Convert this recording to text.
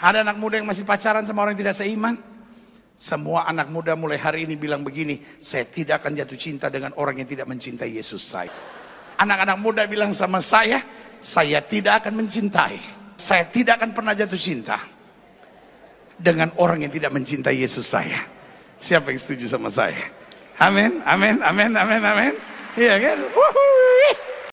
Ada anak muda yang masih pacaran sama orang yang tidak seiman? Semua anak muda mulai hari ini bilang begini, saya tidak akan jatuh cinta dengan orang yang tidak mencintai Yesus saya. Anak-anak muda bilang sama saya, saya tidak akan mencintai. Saya tidak akan pernah jatuh cinta dengan orang yang tidak mencintai Yesus saya. Siapa yang setuju sama saya? Amin, amin, amin, amin, amin. Iya kan? Woohoo!